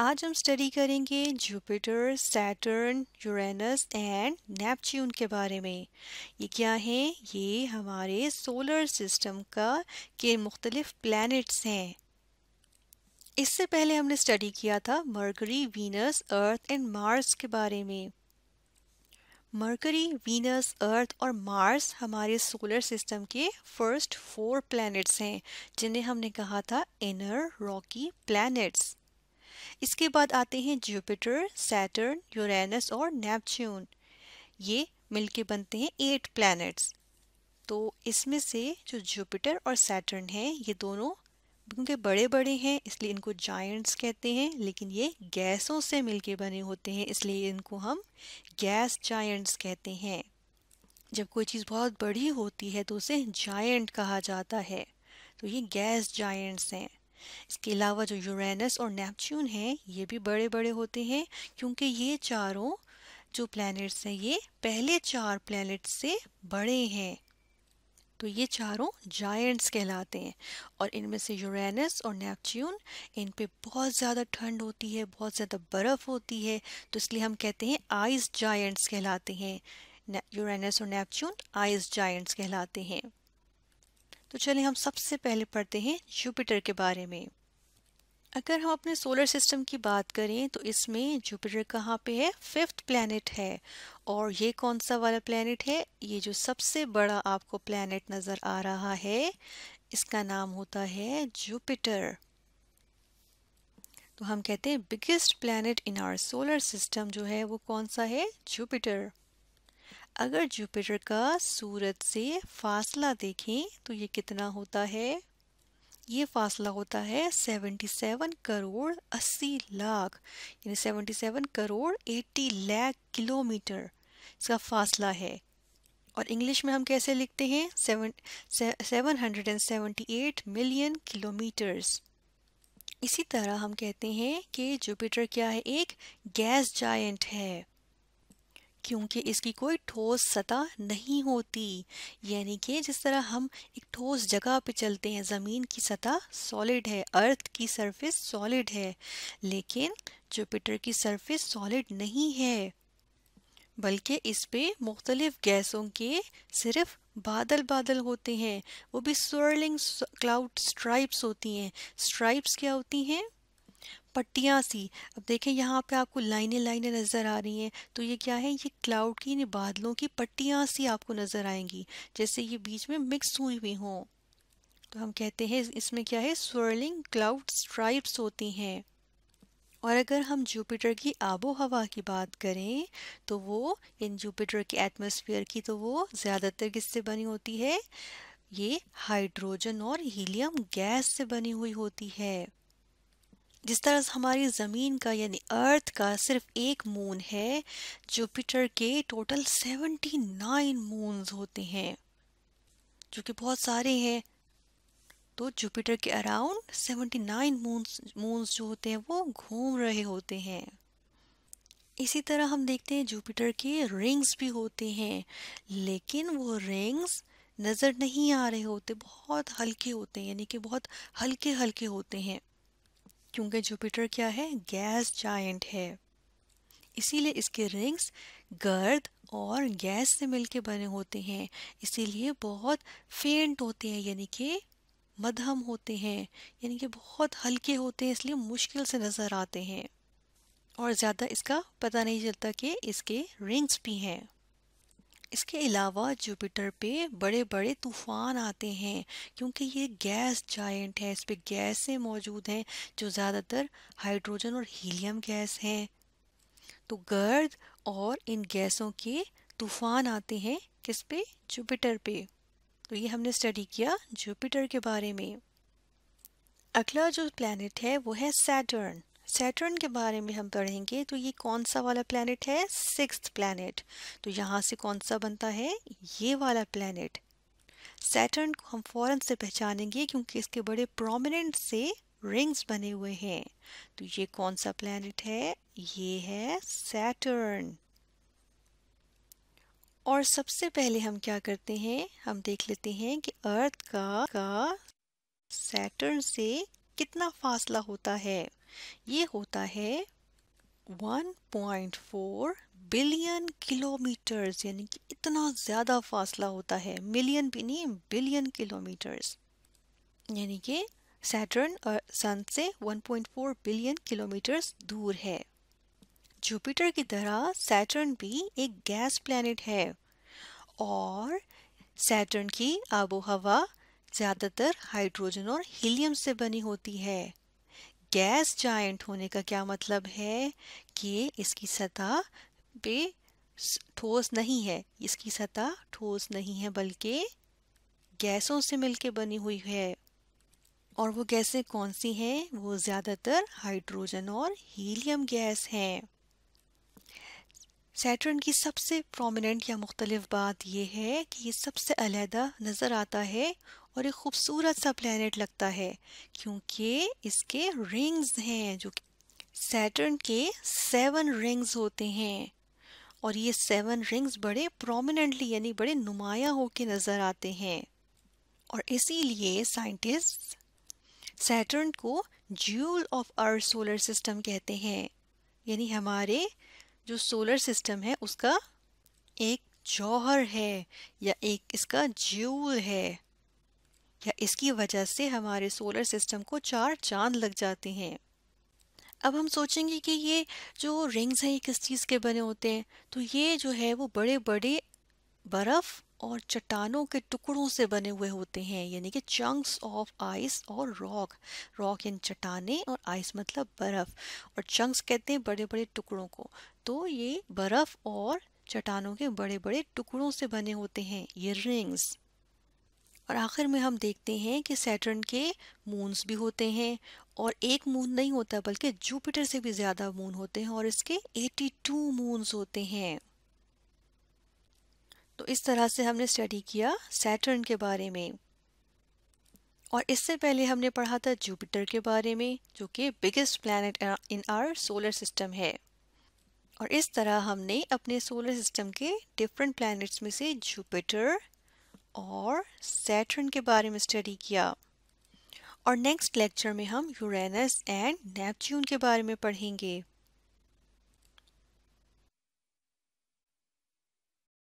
आज हम स्टडी करेंगे Jupiter Saturn Uranus and Neptune के बारे में ये क्या है ये हमारे सोलर सिस्टम का के मुख्तलिफ प्लैनेट्स हैं इससे पहले हमने स्टडी किया था Mercury Venus Earth and Mars के बारे में मर्करी वीनस अर्थ और मार्स हमारे सोलर सिस्टम के फर्स्ट फोर प्लैनेट्स हैं जिन्हें हमने कहा था इनर रॉकी प्लैनेट्स इसके बाद आते हैं जुपिटर सैटर्न यूरेनस और नेपच्यून ये मिलके बनते हैं एट प्लैनेट्स तो इसमें से जो जुपिटर और सैटर्न हैं ये दोनों क्योंकि बड़े बड़े हैं इसलिए इनको जायंट्स कहते हैं लेकिन ये गैसों से मिलके बने होते हैं इसलिए इनको हम गैस जायंट्स कहते हैं जब कोई चीज़ बहुत बड़ी होती है तो उसे जायंट कहा जाता है तो ये गैस जायंट्स हैं इसके अलावा जो यूरेनस और नेपच्यून हैं ये भी बड़े बड़े होते हैं क्योंकि ये चारों जो प्लैनेट्स हैं ये पहले चार प्लैनेट्स से बड़े हैं तो ये चारों जायंट्स कहलाते हैं और इनमें से यूरेनस और नेपच्यून इन पे बहुत ज़्यादा ठंड होती है बहुत ज़्यादा बर्फ़ होती है तो इसलिए हम कहते हैं आइस जायंट्स कहलाते हैं यूरेनस और नेपच्यून आइस जायंट्स कहलाते हैं तो चलिए हम सबसे पहले पढ़ते हैं जुपिटर के बारे में अगर हम अपने सोलर सिस्टम की बात करें तो इसमें जुपिटर कहाँ पे है फिफ्थ प्लैनेट है और ये कौन सा वाला प्लैनेट है ये जो सबसे बड़ा आपको प्लैनेट नज़र आ रहा है इसका नाम होता है जुपिटर तो हम कहते हैं biggest planet in our solar system जो है वो कौन सा है जुपिटर अगर जुपिटर का सूरज से फासला देखें तो ये कितना होता है ये फासला होता है 77 करोड़ 80 लाख यानी 77 करोड़ 80 लाख किलोमीटर इसका फासला है और इंग्लिश में हम कैसे लिखते हैं seven seven hundred and seventy eight million kilometres इसी तरह हम कहते हैं कि जुपिटर क्या है एक गैस जायंट है क्योंकि इसकी कोई ठोस सतह नहीं होती यानी कि जिस तरह हम एक ठोस जगह पे चलते हैं ज़मीन की सतह सॉलिड है अर्थ की सरफेस सॉलिड है लेकिन जुपिटर की सरफेस सॉलिड नहीं है बल्कि इस पे मुख्तलिफ गैसों के सिर्फ बादल बादल होते हैं वो भी स्वर्लिंग क्लाउड स्ट्राइप्स होती हैं स्ट्राइप्स क्या होती हैं पट्टियाँ सी अब देखें यहाँ पे आपको लाइनें लाइनें नज़र आ रही हैं तो ये क्या है ये क्लाउड की बादलों की पट्टियाँ सी आपको नज़र आएंगी जैसे ये बीच में मिक्स हुई हुई हों तो हम कहते हैं इसमें क्या है स्वर्लिंग क्लाउड स्ट्राइप्स होती हैं और अगर हम जुपिटर की आबो हवा की बात करें तो वो इन जुपिटर के एटमोसफियर की तो वो ज़्यादातर किससे बनी होती है ये हाइड्रोजन और हीलियम गैस से बनी हुई होती है जिस तरह से हमारी ज़मीन का यानी अर्थ का सिर्फ एक मून है जुपिटर के टोटल सेवेंटी नाइन मून्स होते हैं जो कि बहुत सारे हैं तो जुपिटर के around seventy nine moons moons जो होते हैं वो घूम रहे होते हैं इसी तरह हम देखते हैं जुपिटर के रिंग्स भी होते हैं लेकिन वो रिंग्स नज़र नहीं आ रहे होते बहुत हल्के होते हैं यानी कि बहुत हल्के हल्के होते हैं क्योंकि जुपिटर क्या है गैस जाइंट है इसीलिए इसके रिंग्स गर्द और गैस से मिलके बने होते हैं इसीलिए बहुत फेंट होते हैं यानी कि मध्यम होते हैं यानी कि बहुत हल्के होते हैं इसलिए मुश्किल से नज़र आते हैं और ज़्यादा इसका पता नहीं चलता कि इसके रिंग्स भी हैं इसके अलावा जुपिटर पे बड़े बड़े तूफ़ान आते हैं क्योंकि ये गैस जाइंट है इस पर गैसें मौजूद हैं जो ज़्यादातर हाइड्रोजन और हीलियम गैस हैं तो गर्द और इन गैसों के तूफ़ान आते हैं किस पे जुपिटर पे तो ये हमने स्टडी किया जुपिटर के बारे में अगला जो प्लानट है वो है सैटर्न सैटर्न के बारे में हम पढ़ेंगे तो ये कौन सा वाला प्लानट है सिक्स प्लानट तो यहाँ से कौन सा बनता है ये वाला प्लानट सैटर्न को हम फौरन से पहचानेंगे क्योंकि इसके बड़े प्रोमिनेंट से रिंग्स बने हुए हैं तो ये कौन सा प्लानट है ये है सैटर्न और सबसे पहले हम क्या करते हैं हम देख लेते हैं कि अर्थ का का सैटर्न से कितना फासला होता है ये होता है 1.4 बिलियन किलोमीटर्स यानी कि इतना ज़्यादा फासला होता है मिलियन भी नहीं बिलियन किलोमीटर्स यानी कि सैटर्न और सन से 1.4 बिलियन किलोमीटर्स दूर है जुपिटर की तरह सैटर्न भी एक गैस प्लैनेट है और सैटर्न की आबो हवा ज़्यादातर हाइड्रोजन और हीलियम से बनी होती है गैस जायंट होने का क्या मतलब है कि इसकी सतह पे ठोस नहीं है इसकी सतह ठोस नहीं है बल्कि गैसों से मिलके बनी हुई है और वो गैसें कौन सी हैं वो ज़्यादातर हाइड्रोजन और हीलियम गैस हैं सैटर्न की सबसे प्रोमिनेंट या मुख्तलिफ बात यह है कि ये सबसे अलहदा नज़र आता है और एक खूबसूरत सा प्लैनेट लगता है क्योंकि इसके रिंग्स हैं जो सैटर्न के सेवन रिंग्स होते हैं और ये सेवन रिंग्स बड़े प्रोमिनेंटली यानी बड़े नुमाया होके नज़र आते हैं और इसीलिए साइंटिस्ट सैटर्न को jewel of earth solar system कहते हैं यानी हमारे जो सोलर सिस्टम है उसका एक जौहर है या एक इसका ज्यूल है या इसकी वजह से हमारे सोलर सिस्टम को चार चांद लग जाते हैं अब हम सोचेंगे कि ये जो रिंग्स हैं ये किस चीज़ के बने होते हैं तो ये जो है वो बड़े बड़े बर्फ़ और चट्टानों के टुकड़ों से बने हुए होते हैं यानी कि चंक्स ऑफ आइस और रॉक रॉक इन चट्टाने और आइस मतलब बर्फ़ और चंक्स कहते हैं बड़े बड़े टुकड़ों को तो ये बर्फ़ और चट्टानों के बड़े बड़े टुकड़ों से बने होते हैं ये रिंग्स और आखिर में हम देखते हैं कि सैटर्न के मून्स भी होते हैं और एक मून नहीं होता बल्कि जुपिटर से भी ज़्यादा मून होते हैं और इसके 82 मून्स होते हैं तो इस तरह से हमने स्टडी किया सैटर्न के बारे में और इससे पहले हमने पढ़ा था जुपिटर के बारे में जो कि biggest planet in our solar system है और इस तरह हमने अपने सोलर सिस्टम के डिफरेंट प्लैनेट्स में से जुपिटर और सैटर्न के बारे में स्टडी किया और नेक्स्ट लेक्चर में हम यूरेनस एंड नेपच्यून के बारे में पढ़ेंगे